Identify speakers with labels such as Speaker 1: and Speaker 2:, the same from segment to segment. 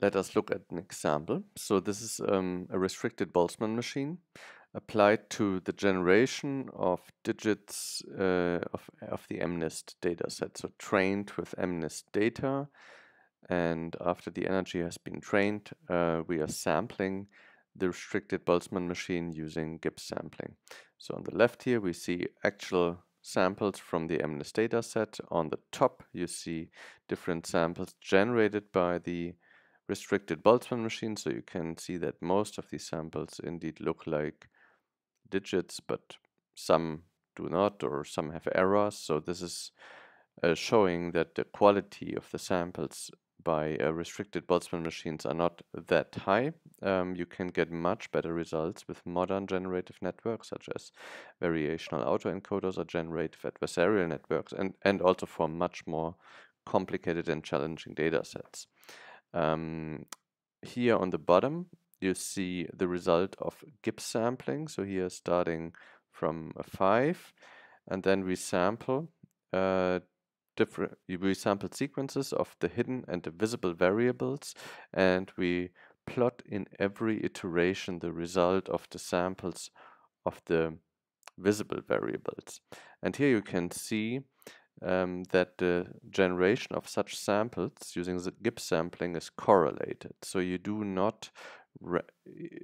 Speaker 1: Let us look at an example. So this is um, a restricted Boltzmann machine applied to the generation of digits uh, of, of the MNIST dataset. So trained with MNIST data and after the energy has been trained, uh, we are sampling the restricted Boltzmann machine using Gibbs sampling. So on the left here we see actual samples from the MNIST dataset. On the top you see different samples generated by the restricted Boltzmann machine, so you can see that most of these samples indeed look like digits, but some do not, or some have errors. So this is uh, showing that the quality of the samples by uh, restricted Boltzmann machines are not that high. Um, you can get much better results with modern generative networks such as variational autoencoders or generative adversarial networks and, and also for much more complicated and challenging data sets. Um, here on the bottom, you see the result of Gibbs sampling. So here starting from a 5 and then we sample uh, different we sample sequences of the hidden and the visible variables and we plot in every iteration the result of the samples of the visible variables and here you can see um, that the generation of such samples using the Gibbs sampling is correlated. So you do not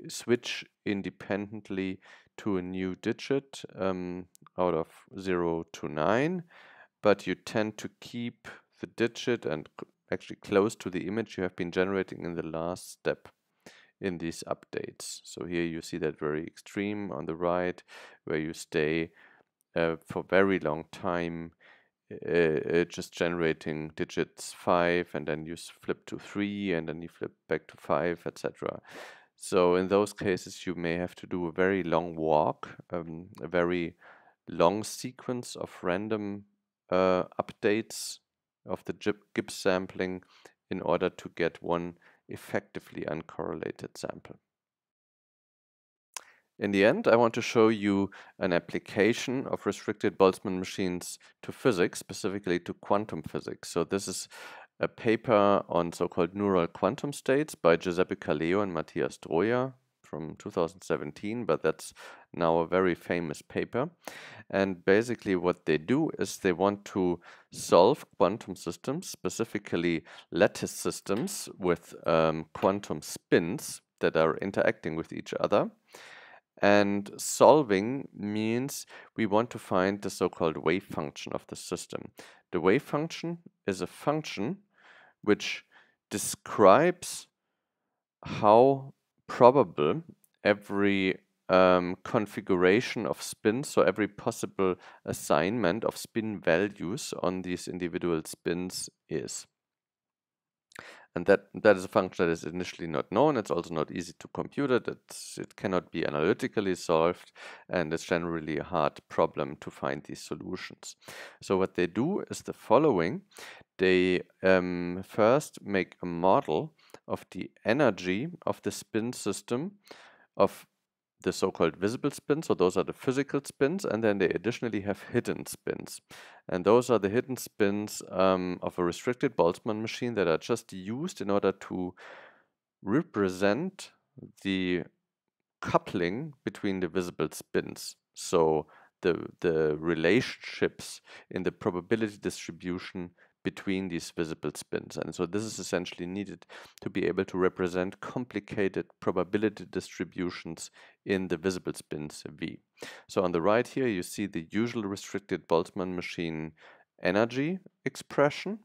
Speaker 1: switch independently to a new digit um, out of 0 to 9, but you tend to keep the digit and actually close to the image you have been generating in the last step in these updates. So here you see that very extreme on the right, where you stay uh, for very long time uh, uh, just generating digits 5 and then you flip to 3 and then you flip back to 5 etc so in those cases you may have to do a very long walk um, a very long sequence of random uh, updates of the Gibbs sampling in order to get one effectively uncorrelated sample in the end, I want to show you an application of restricted Boltzmann machines to physics, specifically to quantum physics. So this is a paper on so-called neural quantum states by Giuseppe Caleo and Matthias Troja from 2017, but that's now a very famous paper. And basically what they do is they want to solve quantum systems, specifically lattice systems with um, quantum spins that are interacting with each other. And solving means we want to find the so-called wave function of the system. The wave function is a function which describes how probable every um, configuration of spins, so every possible assignment of spin values on these individual spins is. And that, that is a function that is initially not known. It's also not easy to compute it. It's, it cannot be analytically solved. And it's generally a hard problem to find these solutions. So what they do is the following. They um, first make a model of the energy of the spin system of the so-called visible spins, so those are the physical spins, and then they additionally have hidden spins. And those are the hidden spins um, of a restricted Boltzmann machine that are just used in order to represent the coupling between the visible spins. So the, the relationships in the probability distribution between these visible spins. And so this is essentially needed to be able to represent complicated probability distributions in the visible spins V. So on the right here, you see the usual restricted Boltzmann machine energy expression.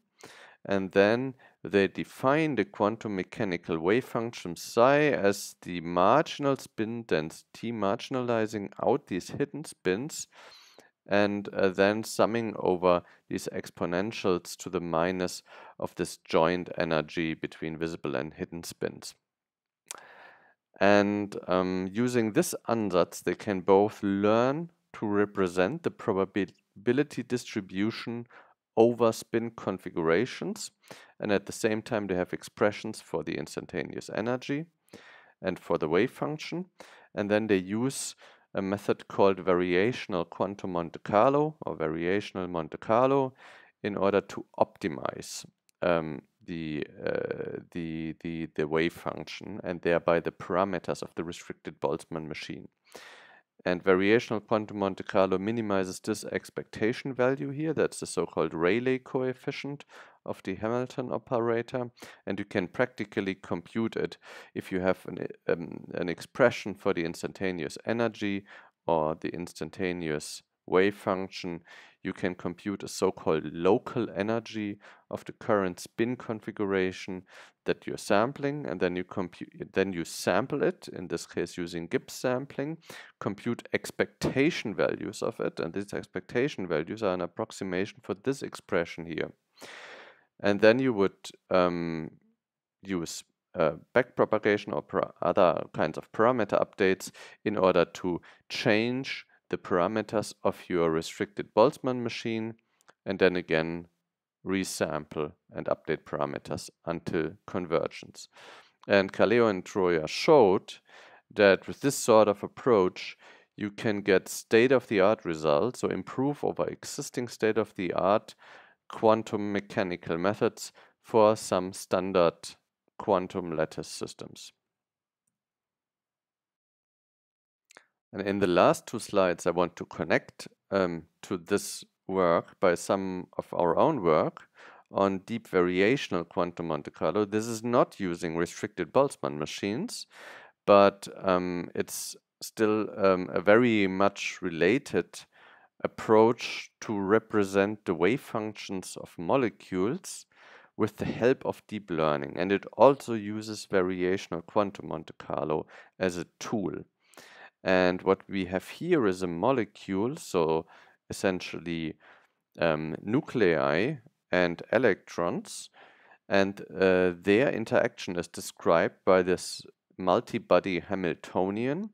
Speaker 1: And then they define the quantum mechanical wave function psi as the marginal spin density marginalizing out these hidden spins and uh, then summing over these exponentials to the minus of this joint energy between visible and hidden spins. And um, using this ansatz, they can both learn to represent the probability distribution over spin configurations, and at the same time they have expressions for the instantaneous energy and for the wave function, and then they use a method called variational quantum Monte Carlo or variational Monte Carlo in order to optimize um, the, uh, the, the, the wave function and thereby the parameters of the restricted Boltzmann machine. And variational quantum Monte Carlo minimizes this expectation value here. That's the so-called Rayleigh coefficient of the Hamilton operator. And you can practically compute it if you have an, um, an expression for the instantaneous energy or the instantaneous wave function, you can compute a so-called local energy of the current spin configuration that you're sampling, and then you compute, then you sample it. In this case, using Gibbs sampling, compute expectation values of it, and these expectation values are an approximation for this expression here. And then you would um, use uh, backpropagation or other kinds of parameter updates in order to change the parameters of your restricted Boltzmann machine and then again resample and update parameters until convergence. And Kaleo and Troya showed that with this sort of approach, you can get state-of-the-art results, so improve over existing state-of-the-art quantum mechanical methods for some standard quantum lattice systems. And in the last two slides, I want to connect um, to this work by some of our own work on deep variational quantum Monte Carlo. This is not using restricted Boltzmann machines, but um, it's still um, a very much related approach to represent the wave functions of molecules with the help of deep learning. And it also uses variational quantum Monte Carlo as a tool. And what we have here is a molecule, so essentially um, nuclei and electrons. And uh, their interaction is described by this multi-body Hamiltonian,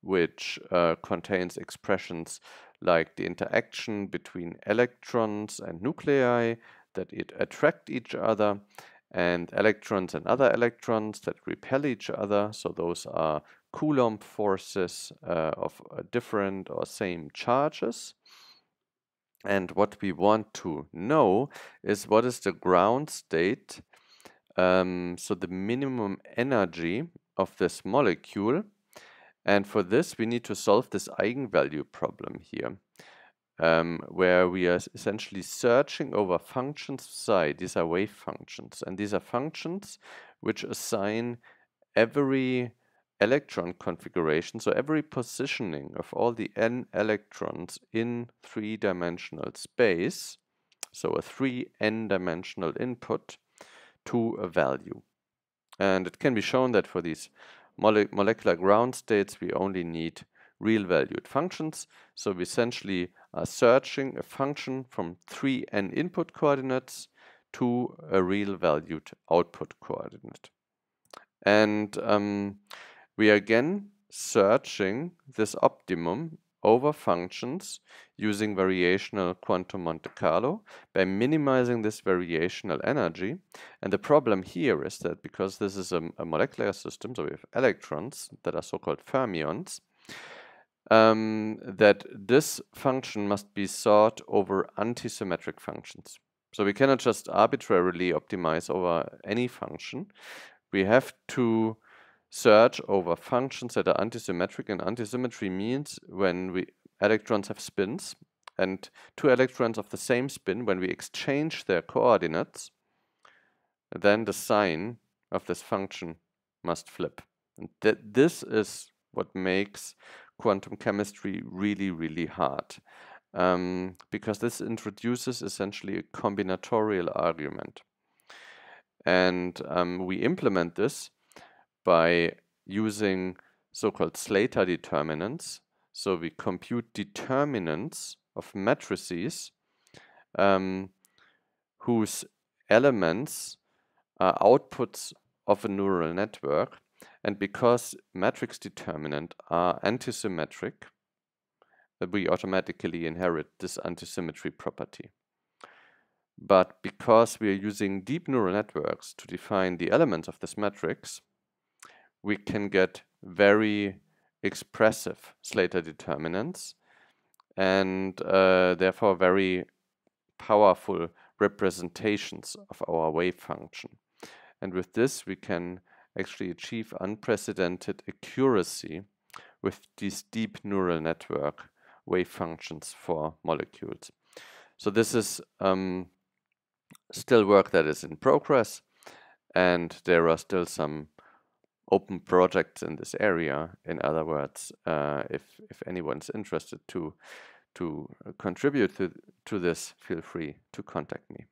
Speaker 1: which uh, contains expressions like the interaction between electrons and nuclei, that it attract each other, and electrons and other electrons that repel each other. So those are Coulomb forces uh, of uh, different or same charges. And what we want to know is what is the ground state, um, so the minimum energy of this molecule. And for this, we need to solve this eigenvalue problem here, um, where we are essentially searching over functions psi. These are wave functions, and these are functions which assign every electron configuration, so every positioning of all the n electrons in three-dimensional space, so a three n-dimensional input, to a value. And it can be shown that for these mole molecular ground states, we only need real valued functions. So we essentially are searching a function from three n input coordinates to a real valued output coordinate. And um, we are again searching this optimum over functions using variational quantum Monte Carlo by minimizing this variational energy. And the problem here is that because this is a, a molecular system, so we have electrons that are so-called fermions, um, that this function must be sought over antisymmetric functions. So we cannot just arbitrarily optimize over any function. We have to search over functions that are antisymmetric. And antisymmetry means when we electrons have spins, and two electrons of the same spin, when we exchange their coordinates, then the sign of this function must flip. And th this is what makes quantum chemistry really, really hard. Um, because this introduces essentially a combinatorial argument. And um, we implement this by using so-called Slater determinants. So we compute determinants of matrices um, whose elements are outputs of a neural network. And because matrix determinant are antisymmetric, uh, we automatically inherit this antisymmetry property. But because we are using deep neural networks to define the elements of this matrix, we can get very expressive Slater determinants and uh, therefore very powerful representations of our wave function. And with this, we can actually achieve unprecedented accuracy with these deep neural network wave functions for molecules. So this is um, still work that is in progress, and there are still some open projects in this area. In other words, uh, if if anyone's interested to to contribute to to this, feel free to contact me.